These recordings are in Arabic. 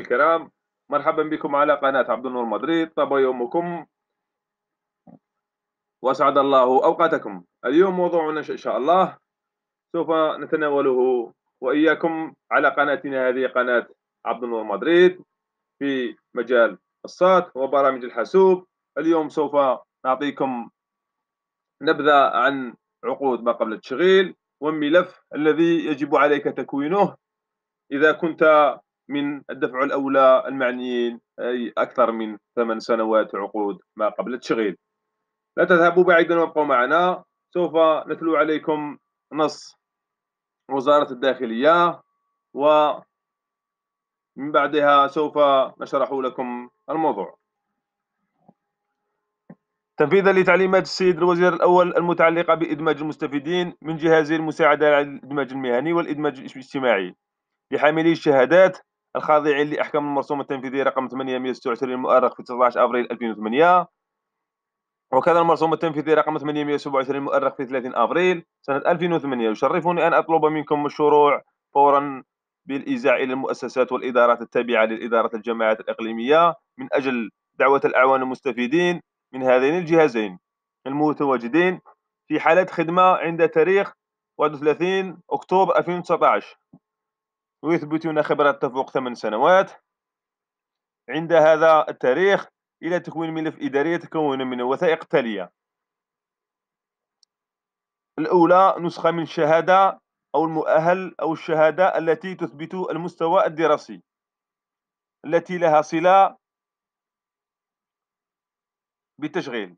الكرام مرحبا بكم على قناة عبد النور مدريد طاب يومكم وأسعد الله أوقاتكم اليوم موضوعنا إن شاء الله سوف نتناوله وإياكم على قناتنا هذه قناة عبد النور مدريد في مجال الصات وبرامج الحاسوب اليوم سوف نعطيكم نبذة عن عقود ما قبل التشغيل والملف الذي يجب عليك تكوينه إذا كنت من الدفع الأولى المعنيين أي أكثر من ثمان سنوات عقود ما قبل التشغيل لا تذهبوا بعيدا وابقوا معنا سوف نتلو عليكم نص وزارة الداخلية و من بعدها سوف نشرح لكم الموضوع تنفيذا لتعليمات السيد الوزير الاول المتعلقه بادماج المستفيدين من جهازي المساعده على الادماج المهني والادماج الاجتماعي لحاملي الشهادات الخاضعين لأحكام المرسوم التنفيذي رقم 826 المؤرخ في 19 أبريل 2008 وكذا المرسوم التنفيذي رقم 827 المؤرخ في 30 أبريل سنة 2008 يشرفني أن أطلب منكم الشروع فورا بالإيزاع إلى المؤسسات والإدارات التابعة للإدارة الجماعات الإقليمية من أجل دعوة الأعوان المستفيدين من هذين الجهازين المتواجدين في حالة خدمة عند تاريخ 31 أكتوبر 2019 ويثبتون خبرة فوق ثمان سنوات عند هذا التاريخ إلى تكوين ملف إداري يتكون من وثائق تالية الأولى نسخة من الشهادة أو المؤهل أو الشهادة التي تثبت المستوى الدراسي التي لها صلة بالتشغيل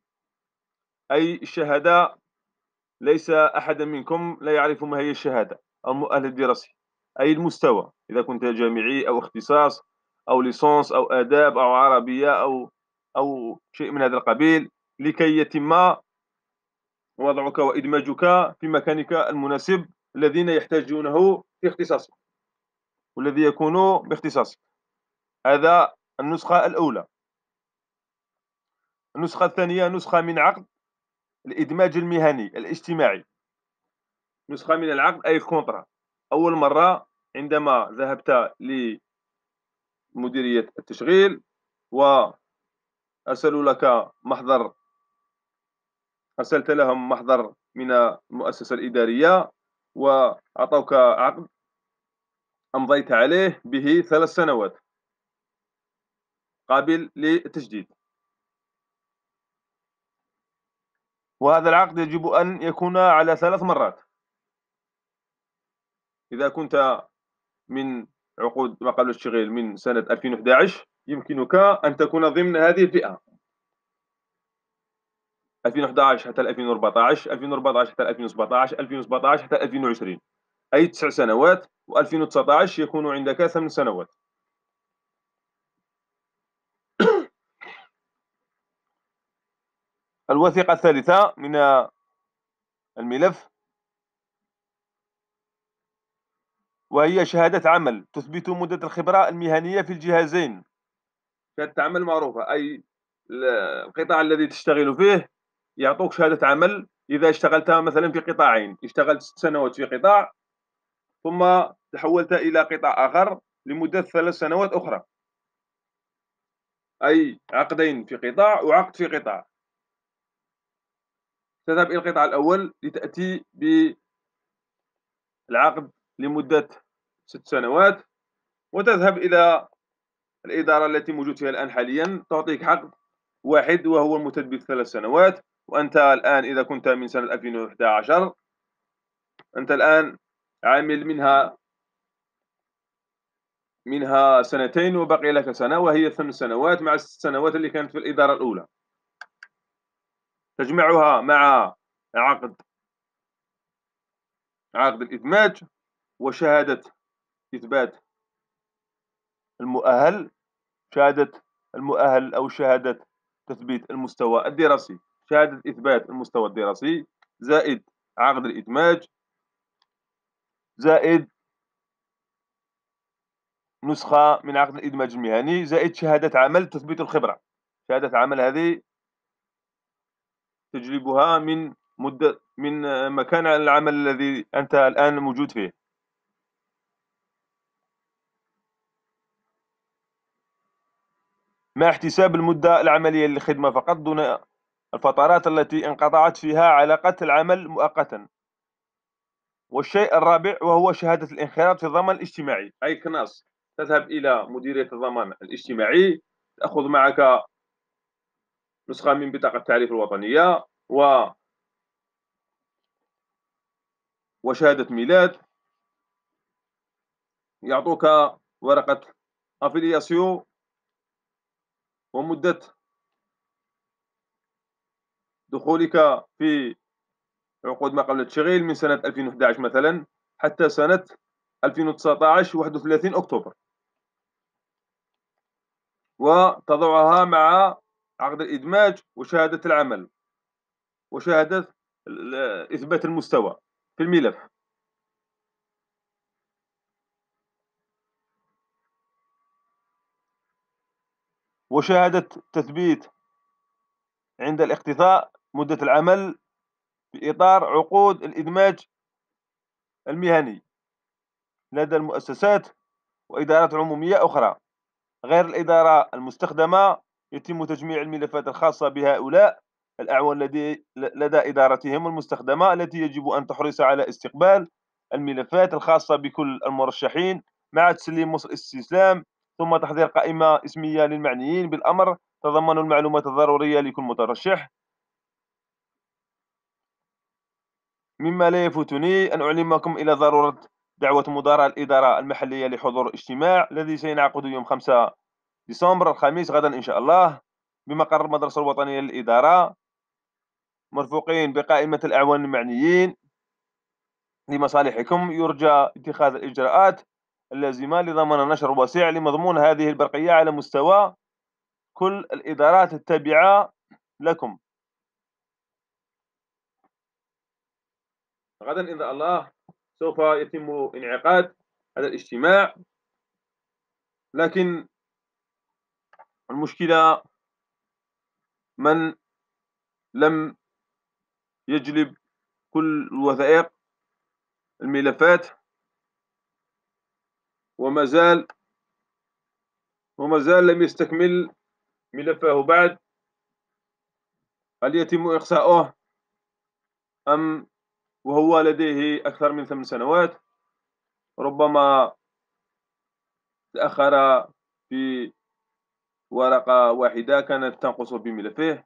أي الشهادة ليس أحد منكم لا يعرف ما هي الشهادة أو المؤهل الدراسي أي المستوى إذا كنت جامعي أو اختصاص أو ليسونس أو آداب أو عربية أو أو شيء من هذا القبيل لكي يتم وضعك وإدماجك في مكانك المناسب الذين يحتاجونه في اختصاصك والذي يكون باختصاصك هذا النسخة الأولى النسخة الثانية نسخة من عقد الإدماج المهني الاجتماعي نسخة من العقد أي الكونترا أول مرة عندما ذهبت لمديرية التشغيل وأرسلوا لك محضر أرسلت لهم محضر من المؤسسة الإدارية وأعطوك عقد أمضيت عليه به ثلاث سنوات قابل للتجديد وهذا العقد يجب أن يكون على ثلاث مرات إذا كنت من عقود ما قبل الشغيل من سنة 2011 يمكنك أن تكون ضمن هذه الفئة 2011 حتى 2014 2014 حتى 2017 2017 حتى 2020 أي تسع سنوات و2019 يكون عندك ثمان سنوات الوثيقة الثالثة من الملف وهي شهادة عمل تثبت مدة الخبرة المهنية في الجهازين شهادة عمل معروفة أي القطاع الذي تشتغل فيه يعطوك شهادة عمل إذا اشتغلت مثلا في قطاعين اشتغلت ست سنوات في قطاع ثم تحولت إلى قطاع آخر لمدة ثلاث سنوات أخرى أي عقدين في قطاع وعقد في قطاع تذهب إلى القطاع الأول لتأتي بالعقد لمدة ست سنوات وتذهب إلى الإدارة التي موجود فيها الآن حاليا تعطيك عقد واحد وهو المتدبر ثلاث سنوات وأنت الآن إذا كنت من سنة 2011 أنت الآن عامل منها منها سنتين وبقي لك سنة وهي ثمان سنوات مع الست سنوات اللي كانت في الإدارة الأولى تجمعها مع عقد عقد الإدماج وشهادة إثبات المؤهل شهادة المؤهل أو شهادة تثبيت المستوى الدراسي شهادة إثبات المستوى الدراسي زائد عقد الإدماج زائد نسخة من عقد الإدماج المهني زائد شهادة عمل تثبيت الخبرة شهادة عمل هذه تجلبها من مدة من مكان العمل الذي أنت الآن موجود فيه مع احتساب المدة العملية للخدمة فقط دون الفترات التي انقطعت فيها علاقة العمل مؤقتا والشيء الرابع وهو شهادة الانخراط في الضمان الاجتماعي أي كناس تذهب إلى مديرية الضمان الاجتماعي تأخذ معك نسخة من بطاقة التعريف الوطنية و وشهادة ميلاد يعطوك ورقة افيلياسيو ومدة دخولك في عقود ما قبل التشغيل من سنة 2011 مثلا حتى سنة 2019 31 أكتوبر وتضعها مع عقد الإدماج وشهادة العمل وشهادة إثبات المستوى في الملف وشهادة تثبيت عند الاقتضاء مدة العمل في إطار عقود الإدماج المهني لدى المؤسسات وإدارات عمومية أخرى غير الإدارة المستخدمة يتم تجميع الملفات الخاصة بهؤلاء الأعوان الذي لدى إدارتهم المستخدمة التي يجب أن تحرص على استقبال الملفات الخاصة بكل المرشحين مع تسليم مصر استسلام ثم تحضير قائمة اسمية للمعنيين بالأمر تضمن المعلومات الضرورية لكل مترشح مما لا يفوتني أن أعلمكم إلى ضرورة دعوة مدراء الإدارة المحلية لحضور الاجتماع الذي سينعقد يوم 5 ديسمبر الخميس غدا إن شاء الله بمقر المدرسة الوطنية للإدارة مرفوقين بقائمة الأعوان المعنيين لمصالحكم يرجى اتخاذ الإجراءات اللازمه لضمان نشر وسيع لمضمون هذه البرقية على مستوى كل الإدارات التابعة لكم غدا إن شاء الله سوف يتم انعقاد هذا الاجتماع لكن المشكلة من لم يجلب كل الوثائق الملفات وما زال وما زال لم يستكمل ملفه بعد هل يتم إقصاؤه أم وهو لديه أكثر من ثمان سنوات ربما تأخر في ورقة واحدة كانت تنقص بملفه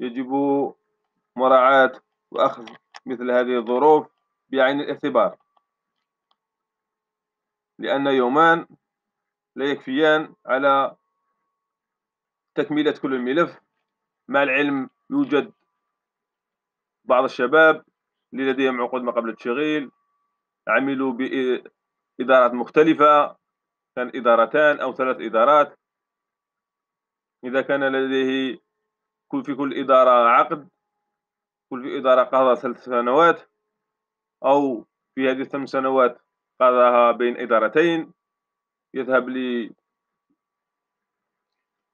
يجب مراعاة وأخذ مثل هذه الظروف بعين الاعتبار لأن يومان لا يكفيان على تكملة كل الملف مع العلم يوجد بعض الشباب اللي لديهم عقود ما قبل التشغيل عملوا بإدارات مختلفة كان إدارتان أو ثلاث إدارات إذا كان لديه كل في كل إدارة عقد كل في إدارة قضى ثلاث سنوات أو في هذه الثمان سنوات قضاها بين إدارتين يذهب لي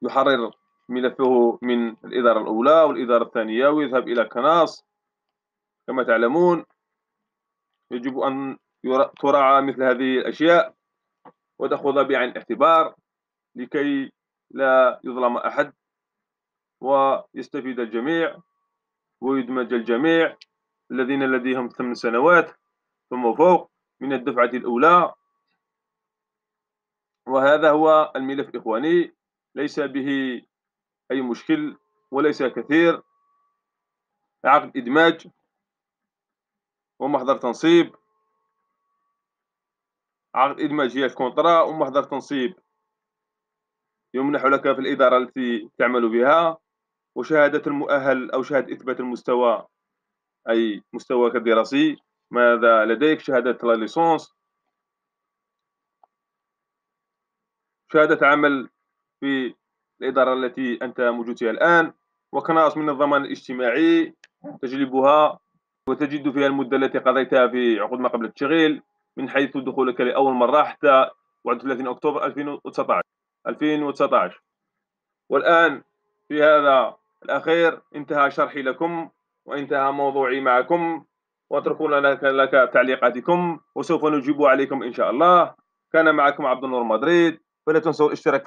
يحرر ملفه من الإدارة الأولى والإدارة الثانية ويذهب إلى كناص كما تعلمون يجب أن تراعى مثل هذه الأشياء وتأخذ بعين الاعتبار لكي لا يظلم أحد ويستفيد الجميع ويدمج الجميع الذين لديهم ثمان سنوات ثم فوق من الدفعة الأولى وهذا هو الملف إخواني ليس به أي مشكل وليس كثير عقد إدماج ومحضر تنصيب عقد إدماج هي الكونترا ومحضر تنصيب يمنح لك في الإدارة التي تعمل بها وشهادة المؤهل أو شهادة إثبات المستوى أي مستواك الدراسي ماذا لديك شهادة لا ليسونس شهادة عمل في الإدارة التي أنت موجود فيها الآن وكناص من الضمان الاجتماعي تجلبها وتجد فيها المدة التي قضيتها في عقود ما قبل التشغيل من حيث دخولك لأول مرة حتى 31 أكتوبر 2019 2019 والآن في هذا الأخير انتهى شرحي لكم وانتهى موضوعي معكم واتركوا لنا لك تعليقاتكم وسوف نجيب عليكم إن شاء الله كان معكم عبد النور مدريد ولا تنسوا الاشتراك في